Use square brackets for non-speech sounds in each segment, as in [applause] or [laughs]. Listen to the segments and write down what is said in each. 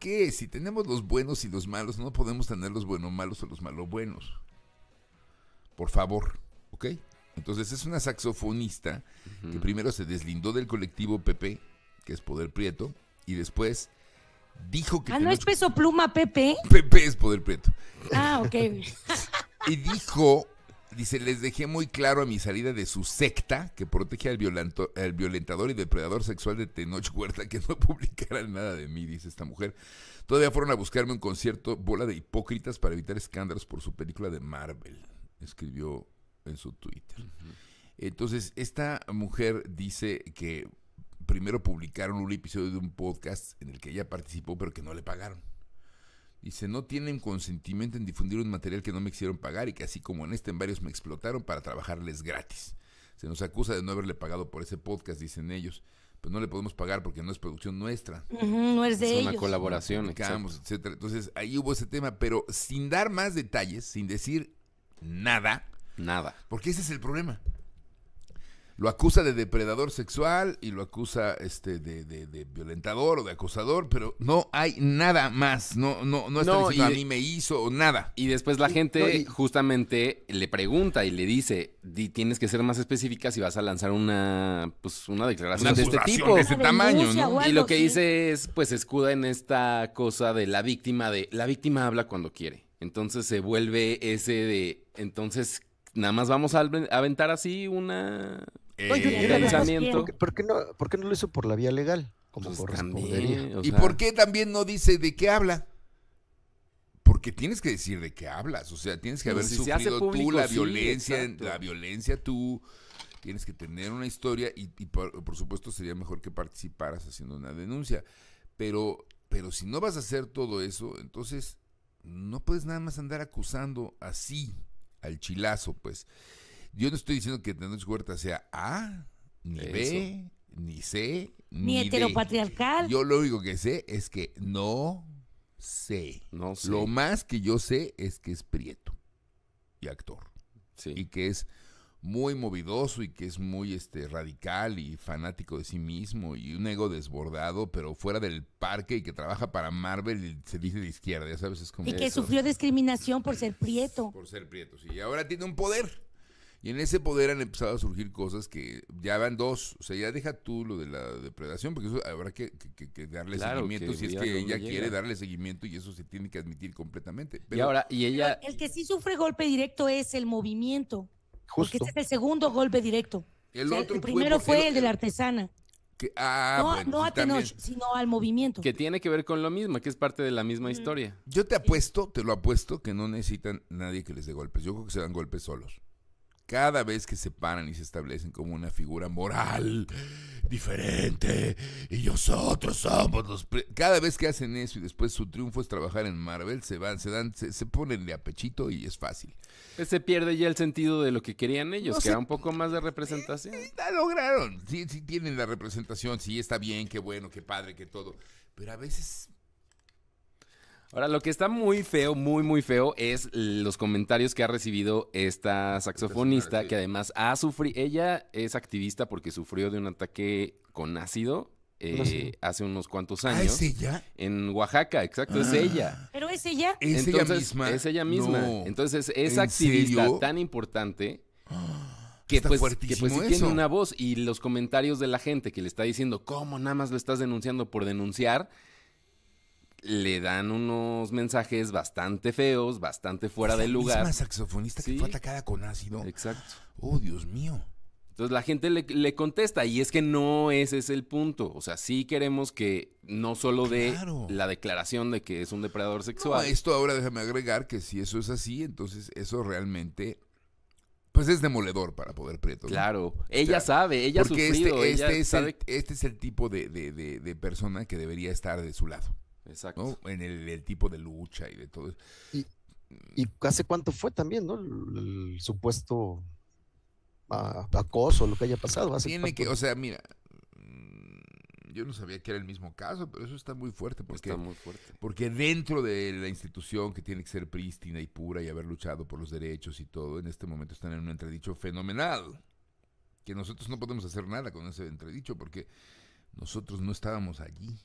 qué? Si tenemos los buenos y los malos, no podemos tener los buenos malos o los malos buenos. Por favor, ¿ok? Entonces es una saxofonista que primero se deslindó del colectivo PP, que es Poder Prieto, y después dijo que... Ah, ¿no es peso pluma Pepe. Pepe es Poder Prieto. Ah, ok. [laughs] y dijo Dice, les dejé muy claro a mi salida de su secta que protege al, violento, violentador y depredador sexual de Tenoch Huerta que no [laughs] publicaran nada de mí, dice esta mujer. Todavía fueron a buscarme un concierto bola de hipócritas para evitar escándalos por su película de Marvel, escribió en su Twitter. Entonces, esta mujer dice que primero publicaron un episodio de un podcast en el que ella participó pero que no le pagaron y se no tienen consentimiento en difundir un material que no me quisieron pagar y que así como en este en varios me explotaron para trabajarles gratis. Se nos acusa de no haberle pagado por ese podcast, dicen ellos. Pues no le podemos pagar porque no es producción nuestra. no es de ellos. Es una colaboración, Entonces ahí hubo ese tema, pero sin dar más detalles, sin decir nada. Nada. Porque ese es el problema. Lo acusa de depredador sexual y lo acusa este, de, violentador o de acosador, pero no hay nada más. No, no, no está a mí me hizo nada. Y después la gente justamente le pregunta y le dice, tienes que ser más específica si vas a lanzar una, pues, una declaración de este tipo. De este ah, tamaño, y lo que dice es, pues escuda en esta cosa de la víctima, de la víctima habla cuando quiere. Entonces se vuelve ese de, entonces nada más vamos a aventar así una, eh, ¿por qué, no, lo hizo por la vía legal? Como pues ¿Y por qué también no dice de qué habla? Porque tienes que decir de qué hablas. O sea, tienes que haber sufrido tú la violencia, la violencia tú. Tienes que tener una historia y, por, por, supuesto sería mejor que participaras haciendo una denuncia. Pero, pero si no vas a hacer todo eso, entonces no puedes nada más andar acusando así, al chilazo, pues. Yo no estoy diciendo que Tenoch Huerta sea A, ni B, ni C, ni, ni heteropatriarcal. Yo lo único que sé es que no sé. No Lo más que yo sé es que es prieto y actor. Sí. Y que es muy movidoso y que es muy este radical y fanático de sí mismo y un ego desbordado, pero fuera del parque y que trabaja para Marvel y se dice de izquierda, sabes, es Y que sufrió discriminación por ser prieto. Por ser prieto, sí. Y ahora tiene un poder. Y en ese poder han empezado a surgir cosas que ya van dos. O sea, ya deja tú lo de la depredación, porque eso habrá que, darle seguimiento si es que ella quiere darle seguimiento y eso se tiene que admitir completamente. Pero, ahora, y ella. El que sí sufre golpe directo es el movimiento. Porque este es el segundo golpe directo. El, primero fue, el, de la artesana. Ah, no, a Tenoch, sino al movimiento. Que tiene que ver con lo mismo, que es parte de la misma mm. historia. Yo te apuesto, te lo apuesto, que no necesitan nadie que les dé golpes. Yo creo que se dan golpes solos cada vez que se paran y se establecen como una figura moral diferente y nosotros somos los... Cada vez que hacen eso y después su triunfo es trabajar en Marvel, se van, se dan, se, ponen de apechito y es fácil. se pierde ya el sentido de lo que querían ellos, que era un poco más de representación. La lograron, sí, sí tienen la representación, sí está bien, qué bueno, qué padre, qué todo. Pero a veces Ahora, lo que está muy feo, muy, muy feo, es los comentarios que ha recibido esta saxofonista, este que además ha sufrido. Ella es activista porque sufrió de un ataque con ácido eh, ¿Ah, hace unos cuantos ah, años. ¿Es ella? En Oaxaca, exacto, es ah. ella. ¿Pero es ella? ¿Es ella misma? Es ella misma. Entonces, es activista tan importante. que pues, pues tiene una voz y los comentarios de la gente que le está diciendo, ¿cómo nada más lo estás denunciando por denunciar? le dan unos mensajes bastante feos, bastante fuera de lugar. Es una saxofonista que fue atacada con ácido. Exacto. Oh, Dios mío. Entonces la gente le, contesta y es que no ese es el punto. O sea, sí queremos que no solo dé la declaración de que es un depredador sexual. esto ahora déjame agregar que si eso es así, entonces eso realmente pues es demoledor para poder preto. Claro, ella sabe, ella porque este, sufrido, este, es el, este es el tipo de persona que debería estar de su lado. Exacto. En el, tipo de lucha y de todo. Y, y hace cuánto fue también, ¿no? El, supuesto acoso, lo que haya pasado. Tiene que, o sea, mira, mm, yo no sabía que era el mismo caso, pero eso está muy fuerte. Porque, está muy fuerte. Porque dentro de la institución que tiene que ser prístina y pura y haber luchado por los derechos y todo, en este momento están en un entredicho fenomenal. Que nosotros no podemos hacer nada con ese entredicho porque nosotros no estábamos allí.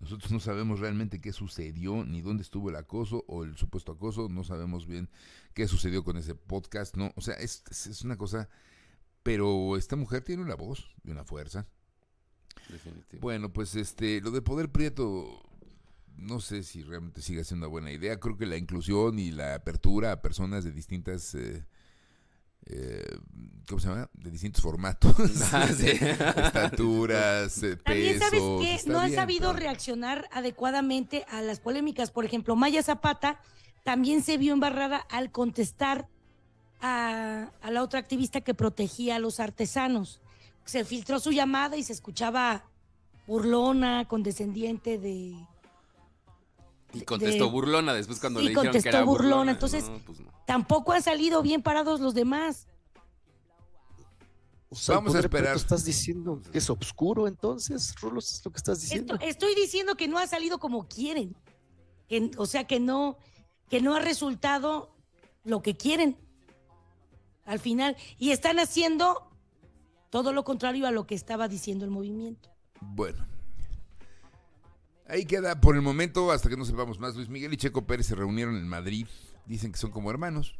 Nosotros no sabemos realmente qué sucedió, ni dónde estuvo el acoso o el supuesto acoso, no sabemos bien qué sucedió con ese podcast, ¿no? O sea, es, es una cosa, pero esta mujer tiene una voz y una fuerza. Bueno, pues este, lo de Poder Prieto, no sé si realmente sigue siendo una buena idea. Creo que la inclusión y la apertura a personas de distintas... Eh, eh, ¿cómo se llama? De distintos formatos, [laughs] ah, estaturas, pesos. Eh, también sabes que no ha sabido reaccionar adecuadamente a las polémicas. Por ejemplo, Maya Zapata también se vio embarrada al contestar a la otra activista que protegía a los artesanos. Se filtró su llamada y se escuchaba burlona, condescendiente de y contestó burlona después cuando le dijeron que burlona. burlona. Entonces, pues tampoco han salido bien parados los demás. Vamos a esperar. ¿Estás diciendo que es obscuro entonces, Rolos ¿Es lo que estás diciendo? estoy diciendo que no ha salido como quieren. o sea, que no, que no ha resultado lo que quieren al final. Y están haciendo todo lo contrario a lo que estaba diciendo el movimiento. Bueno, Ahí queda por el momento, hasta que no sepamos más. Luis Miguel y Checo Pérez se reunieron en Madrid. Dicen que son como hermanos.